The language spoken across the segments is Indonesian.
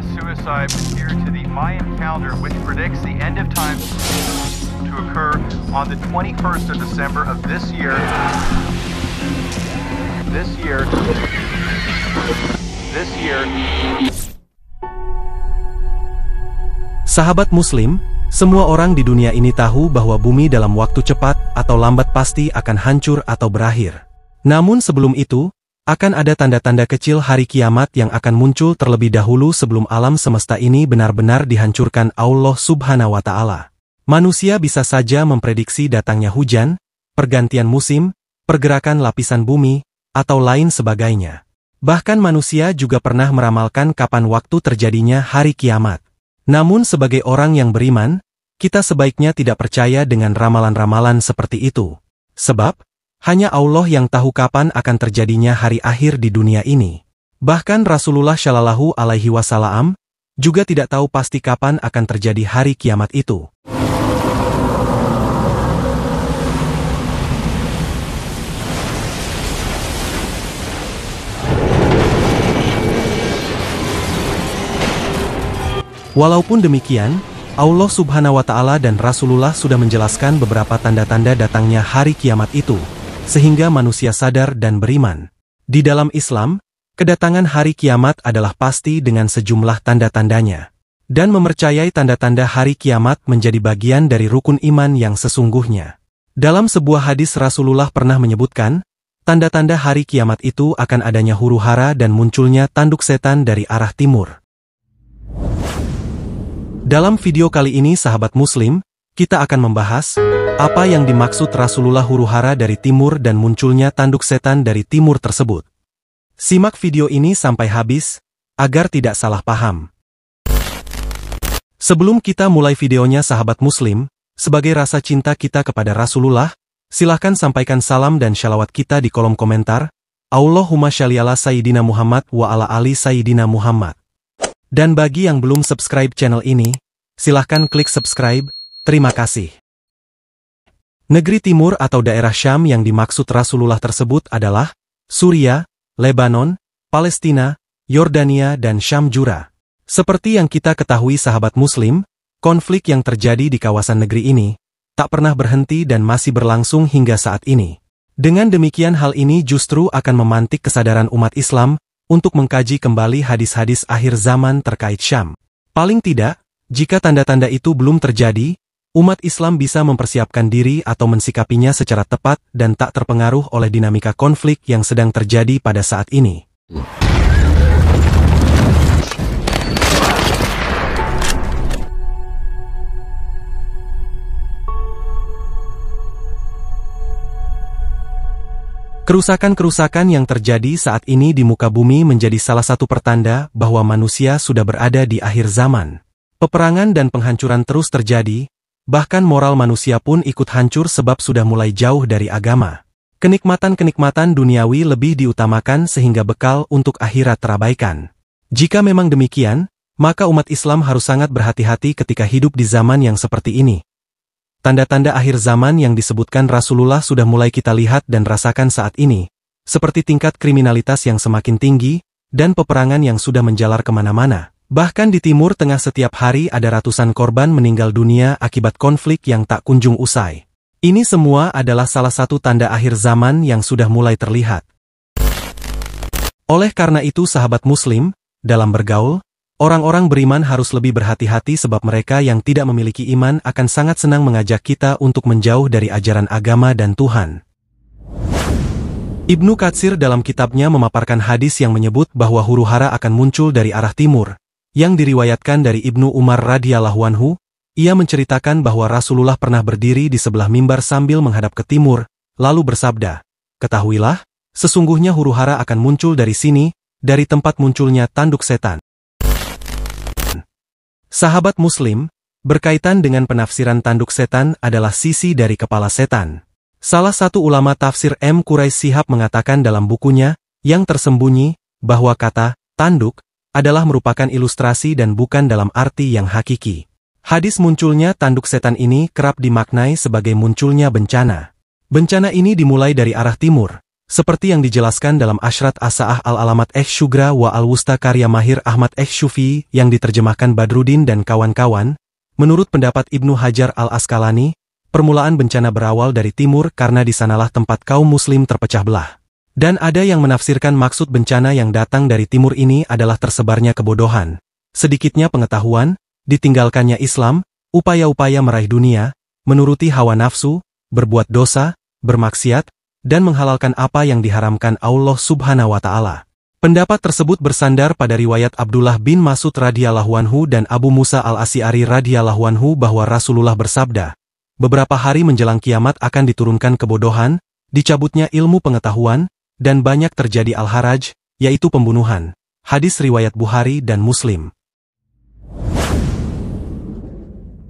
mass suicide was here to the Mayan calendar, which predicts the end of time to occur on the 21st of December of this year. This year. This year. Sahabat Muslim, semua orang di dunia ini tahu bahwa bumi dalam waktu cepat atau lambat pasti akan hancur atau berakhir. Namun sebelum itu, akan ada tanda-tanda kecil hari kiamat yang akan muncul terlebih dahulu sebelum alam semesta ini benar-benar dihancurkan Allah subhanahu wa ta'ala. Manusia bisa saja memprediksi datangnya hujan, pergantian musim, pergerakan lapisan bumi, atau lain sebagainya. Bahkan manusia juga pernah meramalkan kapan waktu terjadinya hari kiamat. Namun sebagai orang yang beriman, kita sebaiknya tidak percaya dengan ramalan-ramalan seperti itu. Sebab, hanya Allah yang tahu kapan akan terjadinya hari akhir di dunia ini. Bahkan Rasulullah Shallallahu Alaihi Wasallam juga tidak tahu pasti kapan akan terjadi hari kiamat itu. Walaupun demikian, Allah Subhanahu wa Ta'ala dan Rasulullah sudah menjelaskan beberapa tanda-tanda datangnya hari kiamat itu, sehingga manusia sadar dan beriman. Di dalam Islam, kedatangan hari kiamat adalah pasti dengan sejumlah tanda-tandanya. Dan memercayai tanda-tanda hari kiamat menjadi bagian dari rukun iman yang sesungguhnya. Dalam sebuah hadis Rasulullah pernah menyebutkan, tanda-tanda hari kiamat itu akan adanya huru-hara dan munculnya tanduk setan dari arah timur. Dalam video kali ini sahabat muslim, kita akan membahas... Apa yang dimaksud Rasulullah huru-hara dari timur dan munculnya tanduk setan dari timur tersebut? Simak video ini sampai habis, agar tidak salah paham. Sebelum kita mulai videonya sahabat muslim, sebagai rasa cinta kita kepada Rasulullah, silahkan sampaikan salam dan shalawat kita di kolom komentar, Allahumma syaliala Sayyidina Muhammad wa ala ali Sayyidina Muhammad. Dan bagi yang belum subscribe channel ini, silahkan klik subscribe, terima kasih. Negeri Timur atau daerah Syam yang dimaksud Rasulullah tersebut adalah Suria, Lebanon, Palestina, Yordania dan Syam Jura. Seperti yang kita ketahui sahabat muslim, konflik yang terjadi di kawasan negeri ini tak pernah berhenti dan masih berlangsung hingga saat ini. Dengan demikian hal ini justru akan memantik kesadaran umat Islam untuk mengkaji kembali hadis-hadis akhir zaman terkait Syam. Paling tidak, jika tanda-tanda itu belum terjadi, Umat Islam bisa mempersiapkan diri atau mensikapinya secara tepat dan tak terpengaruh oleh dinamika konflik yang sedang terjadi pada saat ini. Kerusakan-kerusakan yang terjadi saat ini di muka bumi menjadi salah satu pertanda bahwa manusia sudah berada di akhir zaman. Peperangan dan penghancuran terus terjadi, Bahkan moral manusia pun ikut hancur sebab sudah mulai jauh dari agama. Kenikmatan-kenikmatan duniawi lebih diutamakan sehingga bekal untuk akhirat terabaikan. Jika memang demikian, maka umat Islam harus sangat berhati-hati ketika hidup di zaman yang seperti ini. Tanda-tanda akhir zaman yang disebutkan Rasulullah sudah mulai kita lihat dan rasakan saat ini, seperti tingkat kriminalitas yang semakin tinggi, dan peperangan yang sudah menjalar kemana-mana. Bahkan di Timur Tengah setiap hari ada ratusan korban meninggal dunia akibat konflik yang tak kunjung usai. Ini semua adalah salah satu tanda akhir zaman yang sudah mulai terlihat. Oleh karena itu sahabat muslim, dalam bergaul, orang-orang beriman harus lebih berhati-hati sebab mereka yang tidak memiliki iman akan sangat senang mengajak kita untuk menjauh dari ajaran agama dan Tuhan. Ibnu Katsir dalam kitabnya memaparkan hadis yang menyebut bahwa huru hara akan muncul dari arah timur, yang diriwayatkan dari Ibnu Umar radhiyallahu anhu, ia menceritakan bahwa Rasulullah pernah berdiri di sebelah mimbar sambil menghadap ke timur, lalu bersabda, Ketahuilah, sesungguhnya huru-hara akan muncul dari sini, dari tempat munculnya tanduk setan. Sahabat Muslim, berkaitan dengan penafsiran tanduk setan adalah sisi dari kepala setan. Salah satu ulama tafsir M. Quraisy Sihab mengatakan dalam bukunya, yang tersembunyi, bahwa kata, tanduk, adalah merupakan ilustrasi dan bukan dalam arti yang hakiki. Hadis munculnya tanduk setan ini kerap dimaknai sebagai munculnya bencana. Bencana ini dimulai dari arah timur, seperti yang dijelaskan dalam Asyrat Asa'ah Al-Alamat Eh Syugra wa Al-Wusta karya Mahir Ahmad Eh Syufi yang diterjemahkan Badrudin dan kawan-kawan, menurut pendapat Ibnu Hajar Al-Askalani, permulaan bencana berawal dari timur karena disanalah tempat kaum muslim terpecah belah. Dan ada yang menafsirkan maksud bencana yang datang dari timur ini adalah tersebarnya kebodohan, sedikitnya pengetahuan, ditinggalkannya Islam, upaya-upaya meraih dunia, menuruti hawa nafsu, berbuat dosa, bermaksiat, dan menghalalkan apa yang diharamkan Allah subhanahu wa ta'ala. Pendapat tersebut bersandar pada riwayat Abdullah bin Masud radhiyallahu anhu dan Abu Musa al-Asy'ari radhiyallahu anhu bahwa Rasulullah bersabda, "Beberapa hari menjelang kiamat akan diturunkan kebodohan, dicabutnya ilmu pengetahuan, dan banyak terjadi al-haraj, yaitu pembunuhan. Hadis riwayat Bukhari dan Muslim.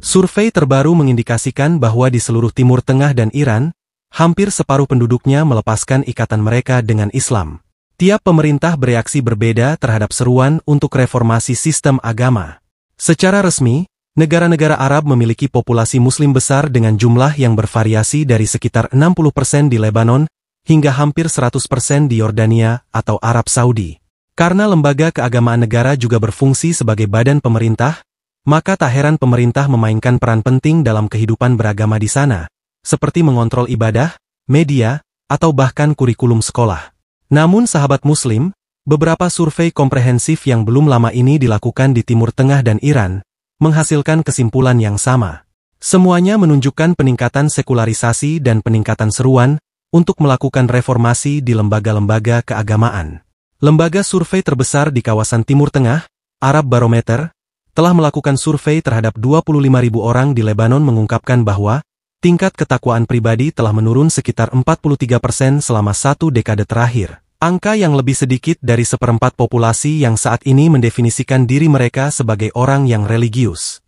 Survei terbaru mengindikasikan bahwa di seluruh Timur Tengah dan Iran, hampir separuh penduduknya melepaskan ikatan mereka dengan Islam. Tiap pemerintah bereaksi berbeda terhadap seruan untuk reformasi sistem agama. Secara resmi, negara-negara Arab memiliki populasi muslim besar dengan jumlah yang bervariasi dari sekitar 60% di Lebanon hingga hampir 100% di Yordania atau Arab Saudi. Karena lembaga keagamaan negara juga berfungsi sebagai badan pemerintah, maka tak heran pemerintah memainkan peran penting dalam kehidupan beragama di sana, seperti mengontrol ibadah, media, atau bahkan kurikulum sekolah. Namun sahabat muslim, beberapa survei komprehensif yang belum lama ini dilakukan di Timur Tengah dan Iran, menghasilkan kesimpulan yang sama. Semuanya menunjukkan peningkatan sekularisasi dan peningkatan seruan, untuk melakukan reformasi di lembaga-lembaga keagamaan. Lembaga survei terbesar di kawasan Timur Tengah, Arab Barometer, telah melakukan survei terhadap 25.000 orang di Lebanon mengungkapkan bahwa tingkat ketakwaan pribadi telah menurun sekitar 43 persen selama satu dekade terakhir. Angka yang lebih sedikit dari seperempat populasi yang saat ini mendefinisikan diri mereka sebagai orang yang religius.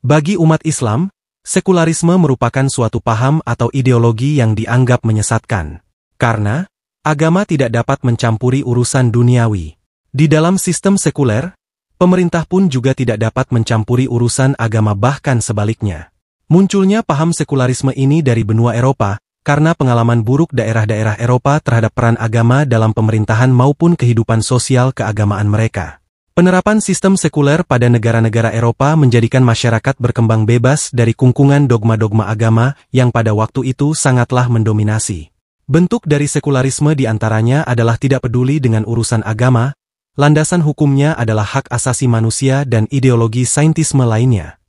Bagi umat Islam, Sekularisme merupakan suatu paham atau ideologi yang dianggap menyesatkan, karena agama tidak dapat mencampuri urusan duniawi. Di dalam sistem sekuler, pemerintah pun juga tidak dapat mencampuri urusan agama bahkan sebaliknya. Munculnya paham sekularisme ini dari benua Eropa, karena pengalaman buruk daerah-daerah Eropa terhadap peran agama dalam pemerintahan maupun kehidupan sosial keagamaan mereka. Penerapan sistem sekuler pada negara-negara Eropa menjadikan masyarakat berkembang bebas dari kungkungan dogma-dogma agama yang pada waktu itu sangatlah mendominasi. Bentuk dari sekularisme diantaranya adalah tidak peduli dengan urusan agama, landasan hukumnya adalah hak asasi manusia dan ideologi saintisme lainnya.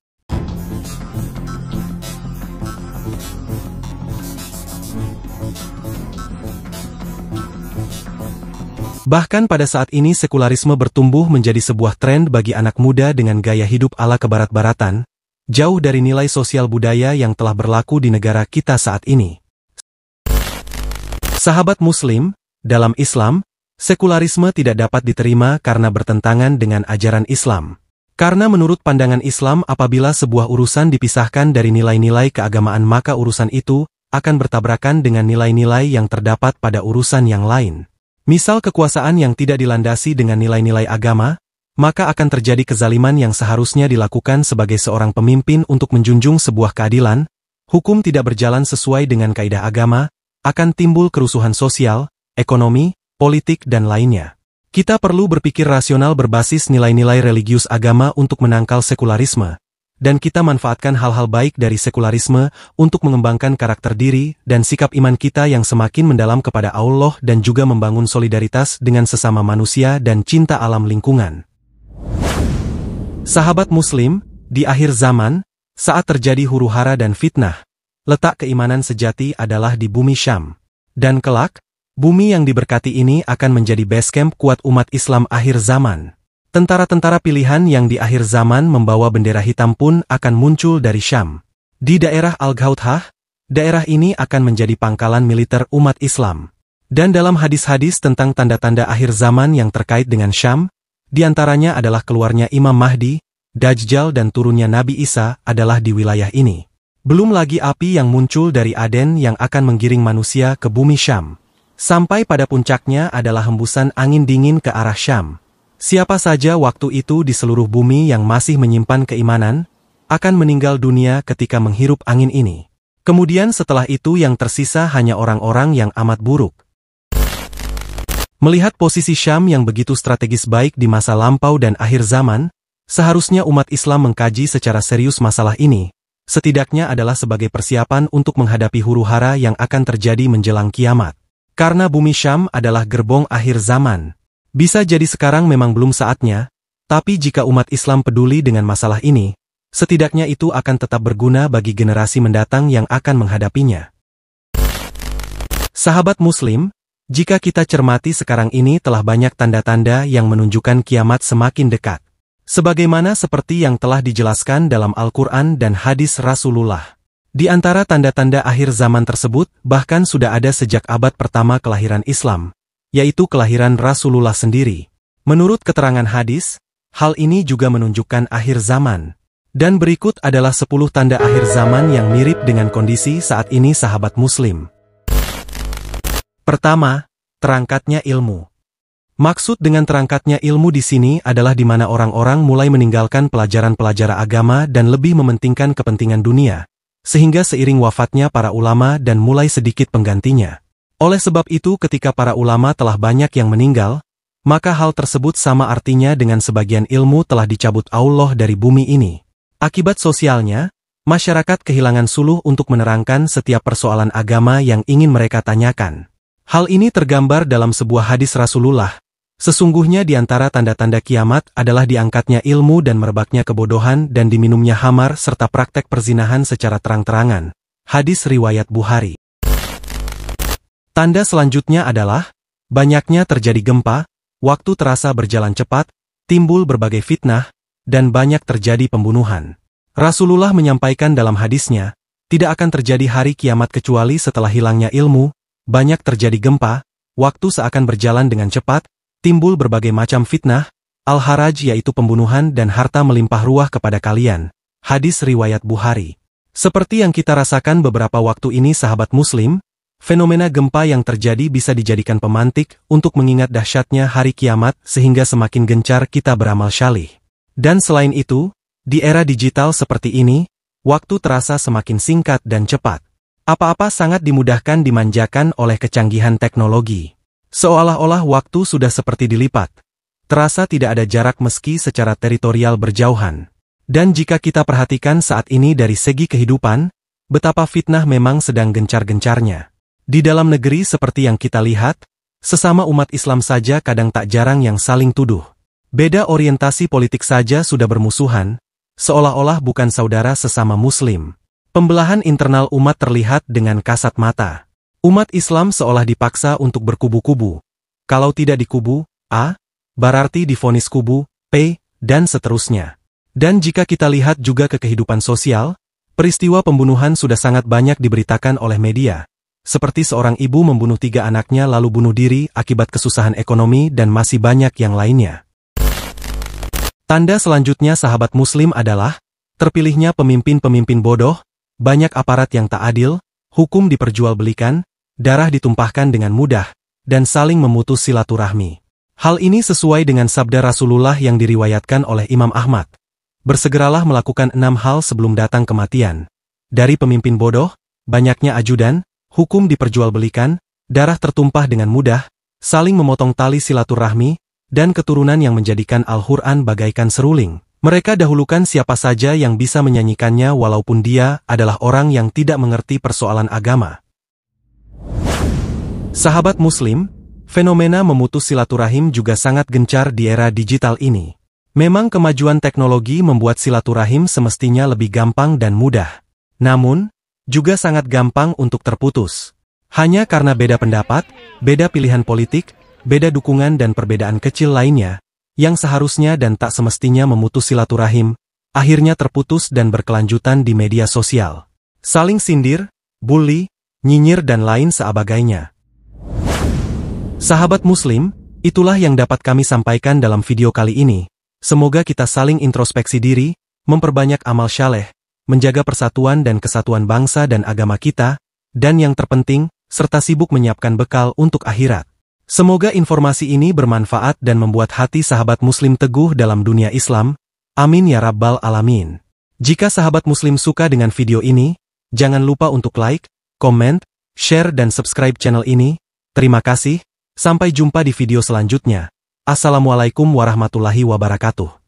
Bahkan pada saat ini sekularisme bertumbuh menjadi sebuah tren bagi anak muda dengan gaya hidup ala kebarat-baratan, jauh dari nilai sosial budaya yang telah berlaku di negara kita saat ini. Sahabat Muslim, dalam Islam, sekularisme tidak dapat diterima karena bertentangan dengan ajaran Islam. Karena menurut pandangan Islam apabila sebuah urusan dipisahkan dari nilai-nilai keagamaan maka urusan itu akan bertabrakan dengan nilai-nilai yang terdapat pada urusan yang lain. Misal kekuasaan yang tidak dilandasi dengan nilai-nilai agama, maka akan terjadi kezaliman yang seharusnya dilakukan sebagai seorang pemimpin untuk menjunjung sebuah keadilan, hukum tidak berjalan sesuai dengan kaidah agama, akan timbul kerusuhan sosial, ekonomi, politik dan lainnya. Kita perlu berpikir rasional berbasis nilai-nilai religius agama untuk menangkal sekularisme, dan kita manfaatkan hal-hal baik dari sekularisme untuk mengembangkan karakter diri dan sikap iman kita yang semakin mendalam kepada Allah dan juga membangun solidaritas dengan sesama manusia dan cinta alam lingkungan. Sahabat Muslim, di akhir zaman, saat terjadi huru-hara dan fitnah, letak keimanan sejati adalah di bumi Syam. Dan kelak, bumi yang diberkati ini akan menjadi base camp kuat umat Islam akhir zaman. Tentara-tentara pilihan yang di akhir zaman membawa bendera hitam pun akan muncul dari Syam. Di daerah al Ghautah, daerah ini akan menjadi pangkalan militer umat Islam. Dan dalam hadis-hadis tentang tanda-tanda akhir zaman yang terkait dengan Syam, diantaranya adalah keluarnya Imam Mahdi, Dajjal dan turunnya Nabi Isa adalah di wilayah ini. Belum lagi api yang muncul dari Aden yang akan menggiring manusia ke bumi Syam. Sampai pada puncaknya adalah hembusan angin dingin ke arah Syam. Siapa saja waktu itu di seluruh bumi yang masih menyimpan keimanan, akan meninggal dunia ketika menghirup angin ini. Kemudian setelah itu yang tersisa hanya orang-orang yang amat buruk. Melihat posisi Syam yang begitu strategis baik di masa lampau dan akhir zaman, seharusnya umat Islam mengkaji secara serius masalah ini, setidaknya adalah sebagai persiapan untuk menghadapi huru-hara yang akan terjadi menjelang kiamat. Karena bumi Syam adalah gerbong akhir zaman. Bisa jadi sekarang memang belum saatnya, tapi jika umat Islam peduli dengan masalah ini, setidaknya itu akan tetap berguna bagi generasi mendatang yang akan menghadapinya. Sahabat Muslim, jika kita cermati sekarang ini telah banyak tanda-tanda yang menunjukkan kiamat semakin dekat. Sebagaimana seperti yang telah dijelaskan dalam Al-Quran dan hadis Rasulullah. Di antara tanda-tanda akhir zaman tersebut, bahkan sudah ada sejak abad pertama kelahiran Islam, yaitu kelahiran Rasulullah sendiri. Menurut keterangan hadis, hal ini juga menunjukkan akhir zaman. Dan berikut adalah 10 tanda akhir zaman yang mirip dengan kondisi saat ini sahabat muslim. Pertama, terangkatnya ilmu. Maksud dengan terangkatnya ilmu di sini adalah di mana orang-orang mulai meninggalkan pelajaran-pelajaran agama dan lebih mementingkan kepentingan dunia, sehingga seiring wafatnya para ulama dan mulai sedikit penggantinya. Oleh sebab itu ketika para ulama telah banyak yang meninggal, maka hal tersebut sama artinya dengan sebagian ilmu telah dicabut Allah dari bumi ini. Akibat sosialnya, masyarakat kehilangan suluh untuk menerangkan setiap persoalan agama yang ingin mereka tanyakan. Hal ini tergambar dalam sebuah hadis Rasulullah, Sesungguhnya di antara tanda-tanda kiamat adalah diangkatnya ilmu dan merebaknya kebodohan dan diminumnya hamar serta praktek perzinahan secara terang-terangan. Hadis Riwayat Buhari Tanda selanjutnya adalah, banyaknya terjadi gempa, waktu terasa berjalan cepat, timbul berbagai fitnah, dan banyak terjadi pembunuhan. Rasulullah menyampaikan dalam hadisnya, tidak akan terjadi hari kiamat kecuali setelah hilangnya ilmu, banyak terjadi gempa, waktu seakan berjalan dengan cepat, timbul berbagai macam fitnah, al-haraj yaitu pembunuhan dan harta melimpah ruah kepada kalian. Hadis Riwayat Bukhari Seperti yang kita rasakan beberapa waktu ini sahabat muslim, Fenomena gempa yang terjadi bisa dijadikan pemantik untuk mengingat dahsyatnya hari kiamat sehingga semakin gencar kita beramal syalih. Dan selain itu, di era digital seperti ini, waktu terasa semakin singkat dan cepat. Apa-apa sangat dimudahkan dimanjakan oleh kecanggihan teknologi. Seolah-olah waktu sudah seperti dilipat. Terasa tidak ada jarak meski secara teritorial berjauhan. Dan jika kita perhatikan saat ini dari segi kehidupan, betapa fitnah memang sedang gencar-gencarnya. Di dalam negeri seperti yang kita lihat, sesama umat Islam saja kadang tak jarang yang saling tuduh. Beda orientasi politik saja sudah bermusuhan, seolah-olah bukan saudara sesama muslim. Pembelahan internal umat terlihat dengan kasat mata. Umat Islam seolah dipaksa untuk berkubu-kubu. Kalau tidak dikubu, A, berarti difonis kubu, P, dan seterusnya. Dan jika kita lihat juga ke kehidupan sosial, peristiwa pembunuhan sudah sangat banyak diberitakan oleh media, seperti seorang ibu membunuh tiga anaknya lalu bunuh diri akibat kesusahan ekonomi dan masih banyak yang lainnya. Tanda selanjutnya sahabat muslim adalah, terpilihnya pemimpin-pemimpin bodoh, banyak aparat yang tak adil, hukum diperjualbelikan, darah ditumpahkan dengan mudah, dan saling memutus silaturahmi. Hal ini sesuai dengan sabda Rasulullah yang diriwayatkan oleh Imam Ahmad. Bersegeralah melakukan enam hal sebelum datang kematian. Dari pemimpin bodoh, banyaknya ajudan, hukum diperjualbelikan, darah tertumpah dengan mudah, saling memotong tali silaturahmi, dan keturunan yang menjadikan Al-Quran bagaikan seruling. Mereka dahulukan siapa saja yang bisa menyanyikannya walaupun dia adalah orang yang tidak mengerti persoalan agama. Sahabat Muslim, fenomena memutus silaturahim juga sangat gencar di era digital ini. Memang kemajuan teknologi membuat silaturahim semestinya lebih gampang dan mudah. Namun, juga sangat gampang untuk terputus. Hanya karena beda pendapat, beda pilihan politik, beda dukungan dan perbedaan kecil lainnya, yang seharusnya dan tak semestinya memutus silaturahim, akhirnya terputus dan berkelanjutan di media sosial. Saling sindir, bully, nyinyir dan lain seabagainya. Sahabat muslim, itulah yang dapat kami sampaikan dalam video kali ini. Semoga kita saling introspeksi diri, memperbanyak amal syaleh, menjaga persatuan dan kesatuan bangsa dan agama kita, dan yang terpenting, serta sibuk menyiapkan bekal untuk akhirat. Semoga informasi ini bermanfaat dan membuat hati sahabat muslim teguh dalam dunia Islam. Amin ya rabbal alamin. Jika sahabat muslim suka dengan video ini, jangan lupa untuk like, comment, share dan subscribe channel ini. Terima kasih, sampai jumpa di video selanjutnya. Assalamualaikum warahmatullahi wabarakatuh.